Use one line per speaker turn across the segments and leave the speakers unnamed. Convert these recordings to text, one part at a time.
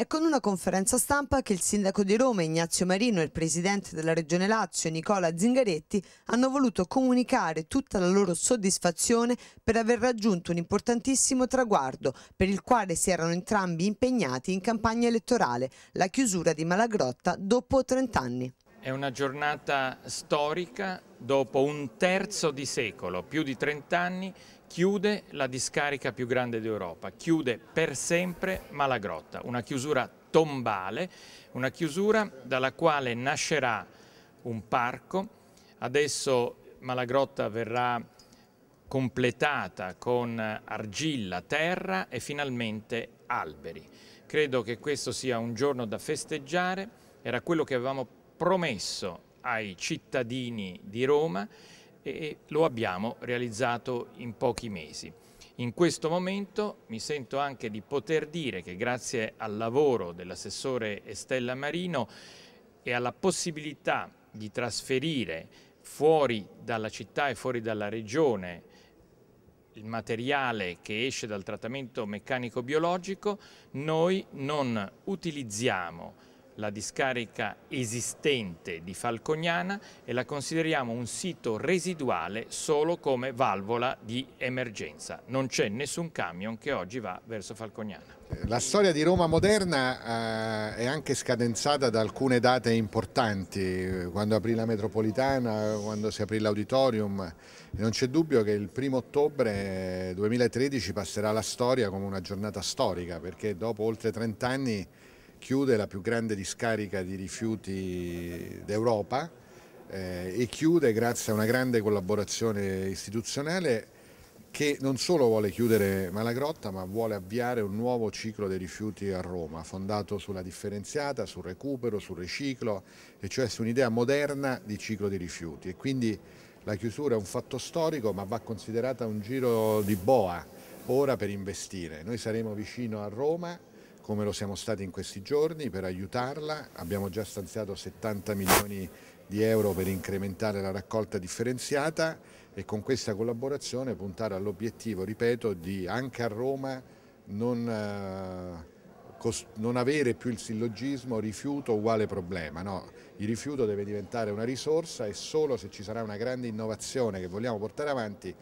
È con una conferenza stampa che il sindaco di Roma Ignazio Marino e il presidente della Regione Lazio Nicola Zingaretti hanno voluto comunicare tutta la loro soddisfazione per aver raggiunto un importantissimo traguardo per il quale si erano entrambi impegnati in campagna elettorale, la chiusura di Malagrotta dopo 30 anni.
È una giornata storica dopo un terzo di secolo, più di 30 anni, chiude la discarica più grande d'Europa, chiude per sempre Malagrotta, una chiusura tombale, una chiusura dalla quale nascerà un parco. Adesso Malagrotta verrà completata con argilla, terra e finalmente alberi. Credo che questo sia un giorno da festeggiare, era quello che avevamo promesso ai cittadini di Roma e lo abbiamo realizzato in pochi mesi. In questo momento mi sento anche di poter dire che grazie al lavoro dell'assessore Estella Marino e alla possibilità di trasferire fuori dalla città e fuori dalla regione il materiale che esce dal trattamento meccanico biologico, noi non utilizziamo la discarica esistente di Falcognana e la consideriamo un sito residuale solo come valvola di emergenza. Non c'è nessun camion che oggi va verso Falcognana.
La storia di Roma moderna eh, è anche scadenzata da alcune date importanti, quando aprì la metropolitana, quando si aprì l'auditorium. Non c'è dubbio che il primo ottobre 2013 eh, passerà la storia come una giornata storica, perché dopo oltre 30 anni chiude la più grande discarica di rifiuti d'Europa eh, e chiude grazie a una grande collaborazione istituzionale che non solo vuole chiudere Malagrotta ma vuole avviare un nuovo ciclo dei rifiuti a Roma, fondato sulla differenziata, sul recupero, sul riciclo, e cioè su un'idea moderna di ciclo dei rifiuti. E quindi la chiusura è un fatto storico ma va considerata un giro di boa ora per investire. Noi saremo vicino a Roma come lo siamo stati in questi giorni per aiutarla. Abbiamo già stanziato 70 milioni di euro per incrementare la raccolta differenziata e con questa collaborazione puntare all'obiettivo, ripeto, di anche a Roma non, eh, non avere più il sillogismo rifiuto uguale problema. No? Il rifiuto deve diventare una risorsa e solo se ci sarà una grande innovazione che vogliamo portare avanti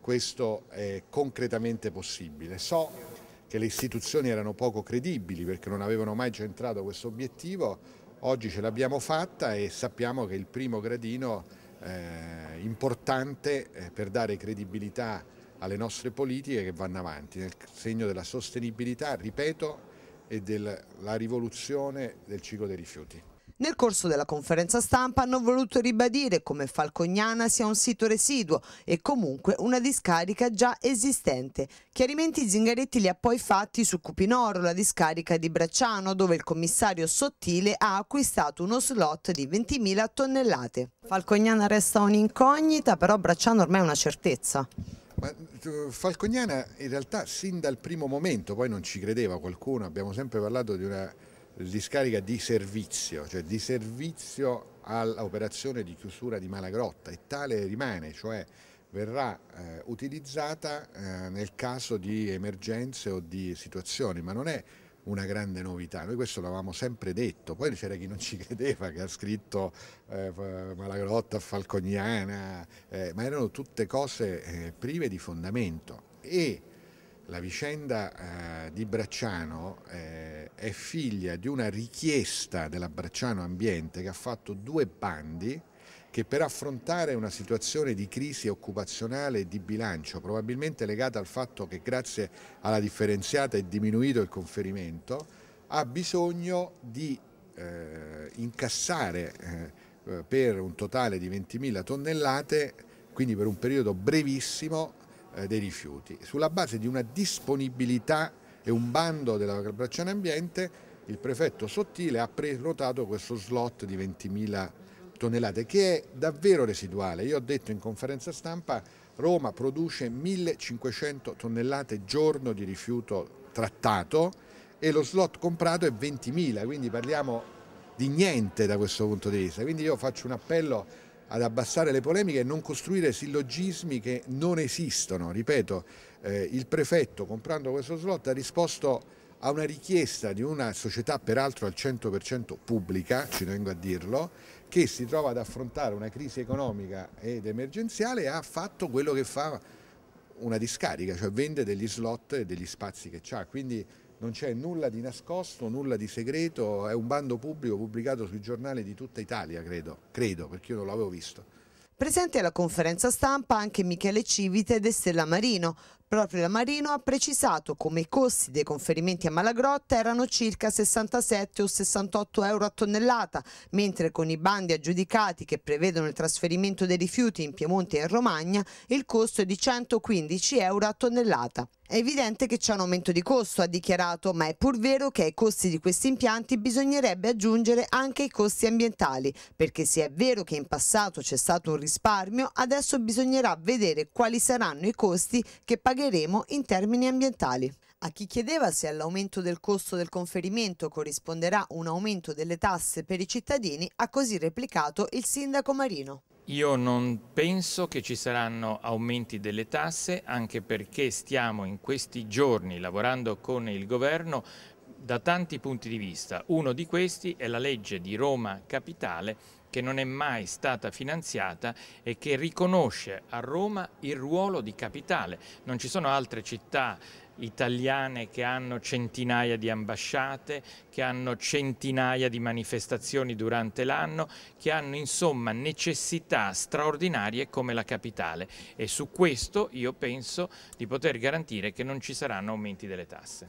questo è concretamente possibile. So che le istituzioni erano poco credibili perché non avevano mai centrato questo obiettivo, oggi ce l'abbiamo fatta e sappiamo che il primo gradino eh, importante eh, per dare credibilità alle nostre politiche che vanno avanti nel segno della sostenibilità, ripeto, e della rivoluzione del ciclo dei rifiuti.
Nel corso della conferenza stampa hanno voluto ribadire come Falcognana sia un sito residuo e comunque una discarica già esistente. Chiarimenti Zingaretti li ha poi fatti su Cupinoro, la discarica di Bracciano, dove il commissario Sottile ha acquistato uno slot di 20.000 tonnellate. Falcognana resta un'incognita, però Bracciano ormai è una certezza. Ma eh,
Falcognana in realtà sin dal primo momento, poi non ci credeva qualcuno, abbiamo sempre parlato di una discarica di servizio, cioè di servizio all'operazione di chiusura di Malagrotta e tale rimane, cioè verrà eh, utilizzata eh, nel caso di emergenze o di situazioni, ma non è una grande novità, noi questo l'avevamo sempre detto, poi c'era chi non ci credeva che ha scritto eh, Malagrotta, Falcognana, eh, ma erano tutte cose eh, prive di fondamento e la vicenda eh, di Bracciano è figlia di una richiesta della Bracciano Ambiente che ha fatto due bandi che per affrontare una situazione di crisi occupazionale e di bilancio, probabilmente legata al fatto che grazie alla differenziata è diminuito il conferimento, ha bisogno di eh, incassare eh, eh per un totale di 20.000 tonnellate, quindi per un periodo brevissimo, eh, dei rifiuti, sulla base di una disponibilità e un bando della Bracione Ambiente, il prefetto Sottile ha prenotato questo slot di 20.000 tonnellate che è davvero residuale. Io ho detto in conferenza stampa Roma produce 1.500 tonnellate giorno di rifiuto trattato e lo slot comprato è 20.000, quindi parliamo di niente da questo punto di vista. Quindi io faccio un appello ad abbassare le polemiche e non costruire sillogismi che non esistono. Ripeto, eh, il prefetto comprando questo slot ha risposto a una richiesta di una società peraltro al 100% pubblica, ci tengo a dirlo, che si trova ad affrontare una crisi economica ed emergenziale e ha fatto quello che fa una discarica, cioè vende degli slot e degli spazi che ha. Quindi non c'è nulla di nascosto, nulla di segreto, è un bando pubblico pubblicato sui giornali di tutta Italia, credo, credo perché io non l'avevo visto.
Presente alla conferenza stampa anche Michele Civite ed Estella Marino. Proprio la Marino ha precisato come i costi dei conferimenti a Malagrotta erano circa 67 o 68 euro a tonnellata, mentre con i bandi aggiudicati che prevedono il trasferimento dei rifiuti in Piemonte e in Romagna il costo è di 115 euro a tonnellata. È evidente che c'è un aumento di costo, ha dichiarato, ma è pur vero che ai costi di questi impianti bisognerebbe aggiungere anche i costi ambientali, perché se è vero che in passato c'è stato un risparmio, adesso bisognerà vedere quali saranno i costi che pagheremo in termini ambientali. A chi chiedeva se all'aumento del costo del conferimento corrisponderà un aumento delle tasse per i cittadini, ha così replicato il sindaco Marino.
Io non penso che ci saranno aumenti delle tasse, anche perché stiamo in questi giorni lavorando con il governo da tanti punti di vista. Uno di questi è la legge di Roma Capitale che non è mai stata finanziata e che riconosce a Roma il ruolo di capitale. Non ci sono altre città italiane che hanno centinaia di ambasciate, che hanno centinaia di manifestazioni durante l'anno, che hanno insomma necessità straordinarie come la capitale e su questo io penso di poter garantire che non ci saranno aumenti delle tasse.